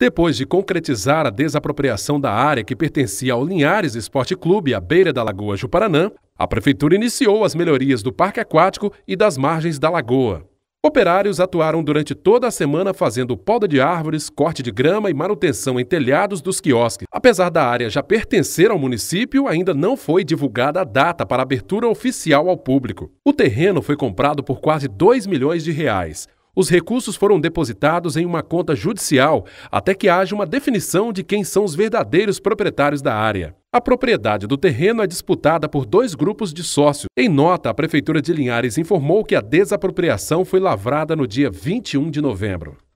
Depois de concretizar a desapropriação da área que pertencia ao Linhares Esporte Clube à beira da Lagoa Juparanã, a prefeitura iniciou as melhorias do parque aquático e das margens da lagoa. Operários atuaram durante toda a semana fazendo poda de árvores, corte de grama e manutenção em telhados dos quiosques. Apesar da área já pertencer ao município, ainda não foi divulgada a data para abertura oficial ao público. O terreno foi comprado por quase 2 milhões de reais. Os recursos foram depositados em uma conta judicial até que haja uma definição de quem são os verdadeiros proprietários da área. A propriedade do terreno é disputada por dois grupos de sócios. Em nota, a Prefeitura de Linhares informou que a desapropriação foi lavrada no dia 21 de novembro.